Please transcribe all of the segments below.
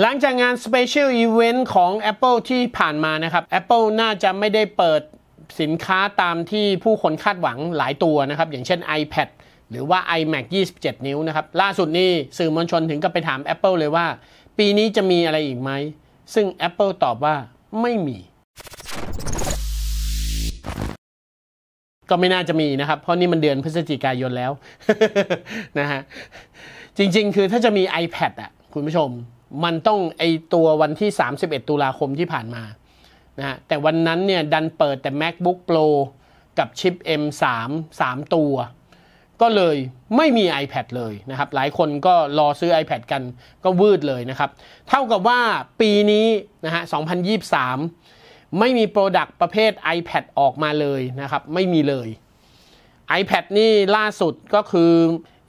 หลังจากงาน Special Event ของ Apple ที่ผ่านมานะครับ Apple น่าจะไม่ได้เปิดสินค้าตามที่ผู้คนคาดหวังหลายตัวนะครับ อย่างเช่น iPad หรือว่า iMac 27 นิ้วนะครับ ล่าสุดนี้สื่อมวลชนถึงกับไปถาม Apple เลยว่า ปีนี้จะมีอะไรอีกไหม ซึ่ง Apple ตอบว่าไม่มี ก็ไม่น่าจะมีนะครับ เพราะนี่มันเดือนพฤศจิกายนแล้วนะฮะ จริงๆ คือถ้าจะมี iPad อะคุณผู้ชมมันต้องไอตัววันที่ 31 ตุลาคมที่ผ่านมา นะแต่วันนั้นเนี่ยดันเปิดแต่ macbook pro กับชิป M3 3 ตัว ก็เลยไม่มี iPad เลยนะครับ หลายคนก็รอซื้อ iPad กันก็วืดเลยนะครับ เท่ากับว่าปีนี้นะฮะ2023 ไม่มีโปรดักต์ประเภท iPad ออกมาเลยนะครับ ไม่มีเลย iPad นี่ล่าสุดก็คือ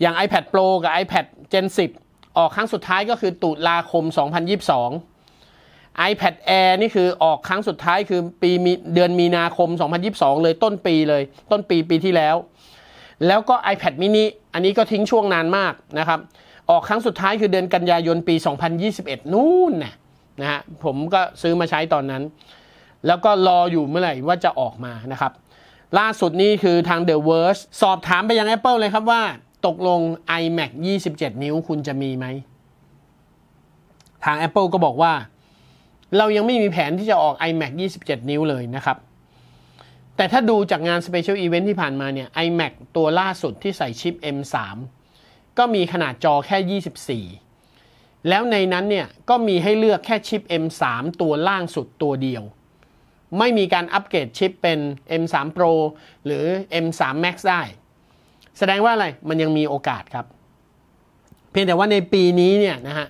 อย่าง iPad Pro กับ iPad Gen 10ออกครั้งสุดท้ายก็คือตุลาคม 2022 iPad Air นี่คือออกครั้งสุดท้ายคือปีเดือนมีนาคม 2022 เลยต้นปีเลยต้นปีปีที่แล้ว แล้วก็ iPad mini อันนี้ก็ทิ้งช่วงนานมากนะครับออกครั้งสุดท้ายคือเดือนกันยายนปี 2021 นู่นนะนะฮะผมก็ซื้อมาใช้ตอนนั้น แล้วก็รออยู่เมื่อไหร่ว่าจะออกมานะครับล่าสุดนี้คือทาง The Verge สอบถามไปยัง Apple เลยครับว่าตกลง iMac 27 นิ้วคุณจะมีไหม ทาง Apple ก็บอกว่าเรายังไม่มีแผนที่จะออก iMac 27 นิ้วเลยนะครับ แต่ถ้าดูจากงาน Special Event ที่ผ่านมาเนี่ย iMac ตัวล่าสุดที่ใส่ชิป M3 ก็มีขนาดจอแค่ 24 แล้วในนั้นเนี่ยก็มีให้เลือกแค่ชิป M3 ตัวล่างสุดตัวเดียว ไม่มีการอัปเกรดชิปเป็น M3 Pro หรือ M3 Max ได้แสดงว่าอะไร มันยังมีโอกาสครับ เพียงแต่ว่าในปีนี้เนี่ยนะฮะ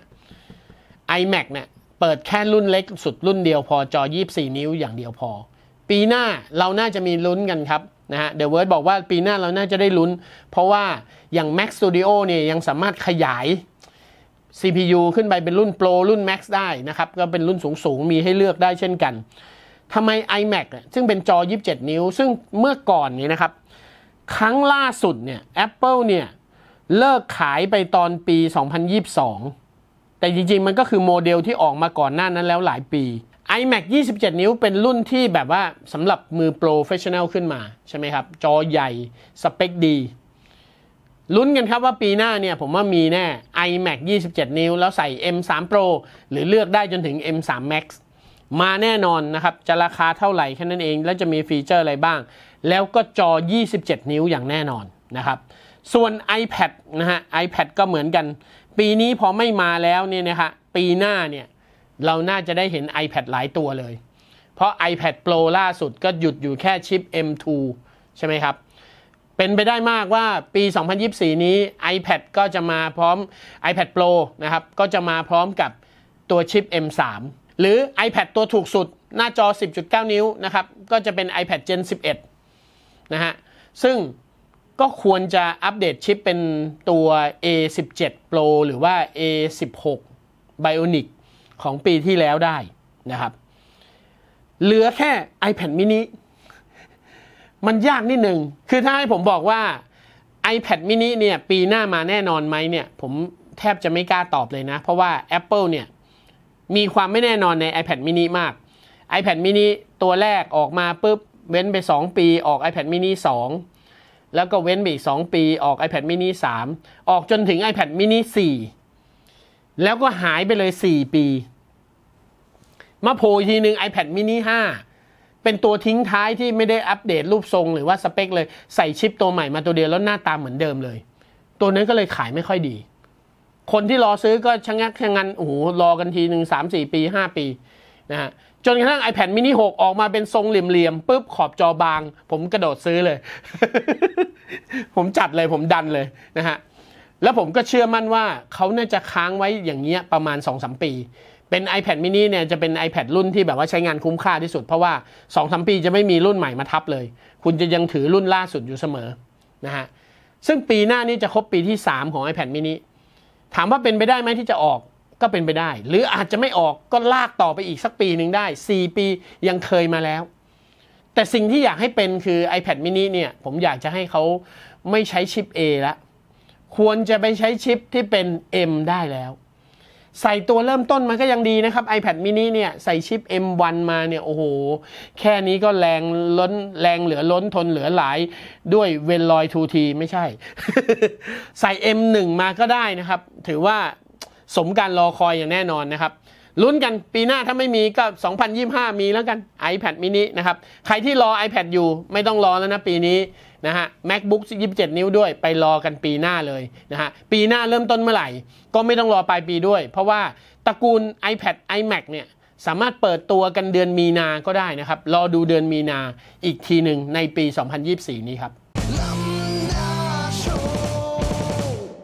iMac เนี่ยเปิดแค่รุ่นเล็กสุดรุ่นเดียวพอจอ 24 นิ้วอย่างเดียวพอ ปีหน้าเราน่าจะมีลุ้นกันครับนะฮะเดอะเวิร์บอกว่า ปีหน้าเราน่าจะได้ลุ้น เพราะว่าอย่าง Mac Studio เนี่ยยังสามารถขยาย CPU ขึ้นไปเป็นรุ่น Pro รุ่น Max ได้นะครับ ก็เป็นรุ่นสูงๆมีให้เลือกได้เช่นกันทำไม iMac ซึ่งเป็นจอ 27 นิ้ว ซึ่งเมื่อก่อนนี้นะครับครั้งล่าสุดเนี่ย Apple เนี่ยเลิกขายไปตอนปี 2022 แต่จริงๆมันก็คือโมเดลที่ออกมาก่อนหน้านั้นแล้วหลายปี iMac 27 นิ้วเป็นรุ่นที่แบบว่าสำหรับมือโปรเฟชชั่นแนลขึ้นมา ใช่ไหมครับ จอใหญ่สเปคดีลุ้นกันครับว่าปีหน้าเนี่ยผมว่ามีแน่ iMac 27 นิ้วแล้วใส่ M3 Pro หรือเลือกได้จนถึง M3 Max มาแน่นอนนะครับ จะราคาเท่าไหร่แค่นั้นเอง แล้วจะมีฟีเจอร์อะไรบ้างแล้วก็จอ 27 นิ้วอย่างแน่นอนนะครับ ส่วน iPad นะฮะ iPad ก็เหมือนกัน ปีนี้พอไม่มาแล้วเนี่ยนะับปีหน้าเนี่ยเราน่าจะได้เห็น iPad หลายตัวเลย เพราะ iPad Pro ล่าสุดก็หยุดอยู่แค่ชิป M2 ใช่ไหมครับ เป็นไปได้มากว่าปี 2024 นี้ iPad ก็จะมาพร้อม iPad Pro นะครับ ก็จะมาพร้อมกับตัวชิป M3 หรือ iPad ตัวถูกสุดหน้าจอ 10.9 นิ้วนะครับ ก็จะเป็น iPad Gen 11นะฮะซึ่งก็ควรจะอัปเดตชิปเป็นตัว A17 Pro หรือว่า A16 Bionic ของปีที่แล้วได้นะครับ เหลือแค่ iPad mini มันยากนิดหนึ่ง คือถ้าให้ผมบอกว่า iPad mini เนี่ยปีหน้ามาแน่นอนไหมเนี่ยผมแทบจะไม่กล้าตอบเลยนะ เพราะว่า Apple เนี่ยมีความไม่แน่นอนใน iPad mini มาก iPad mini ตัวแรกออกมาปุ๊บเว้นไป 2 ปีออก iPad mini 2 แล้วก็เว้นไปอีก 2 ปีออก iPad mini 3 ออกจนถึง iPad mini 4 แล้วก็หายไปเลย 4 ปี มาโผล่ทีหนึ่ง iPad mini 5 เป็นตัวทิ้งท้ายที่ไม่ได้อัปเดตรูปทรงหรือว่าสเปคเลยใส่ชิปตัวใหม่มาตัวเดียวแล้วหน้าตาเหมือนเดิมเลย ตัวนั้นก็เลยขายไม่ค่อยดี คนที่รอซื้อก็ชะงักชะงันโอ้โหรอกันทีหนึ่งสามสี่ปีห้าปีนะฮะจนกระทั่ง iPad mini 6 ออกมาเป็นทรงเหลี่ยมๆปุ๊บขอบจอบาง ผมกระโดดซื้อเลย ผมจัดเลยผมดันเลยนะฮะแล้วผมก็เชื่อมั่นว่า เขาน่าจะค้างไว้อย่างเงี้ยประมาณ 2-3 ปี เป็น iPad mini เนี่ยจะเป็น iPad รุ่นที่แบบว่าใช้งานคุ้มค่าที่สุด เพราะว่า 2-3 ปีจะไม่มีรุ่นใหม่มาทับเลย คุณจะยังถือรุ่นล่าสุดอยู่เสมอนะฮะซึ่งปีหน้านี้จะครบปีที่ 3 ของ iPad mini ถามว่าเป็นไปได้ไหมที่จะออกก็เป็นไปได้หรืออาจจะไม่ออกก็ลากต่อไปอีกสักปีหนึ่งได้ 4 ปียังเคยมาแล้ว แต่สิ่งที่อยากให้เป็นคือ iPad mini เนี่ย ผมอยากจะให้เขาไม่ใช้ชิป A ละควรจะไปใช้ชิปที่เป็น M ได้แล้ว ใส่ตัวเริ่มต้นมันก็ยังดีนะครับ iPad mini เนี่ย ใส่ชิป M1 มาเนี่ย โอ้โห แค่นี้ก็แรงล้นแรงเหลือล้นทนเหลือหลายด้วยเวนลอย 2T ไม่ใช่ ใส่ M1 มาก็ได้นะครับถือว่าสมการรอคอยอย่างแน่นอนนะครับลุ้นกันปีหน้าถ้าไม่มีก็ 2025 มีแล้วกัน iPad mini นะครับใครที่รอ iPad อยู่ไม่ต้องรอแล้วนะปีนี้นะฮะ MacBook 27 นิ้วด้วยไปรอกันปีหน้าเลยนะฮะปีหน้าเริ่มต้นเมื่อไหร่ ก็ไม่ต้องรอปลายปีด้วย เพราะว่าตระกูล iPad iMac เนี่ยสามารถเปิดตัวกันเดือนมีนาก็ได้นะครับรอดูเดือนมีนาอีกทีหนึ่งในปี 2024 นี้ครับ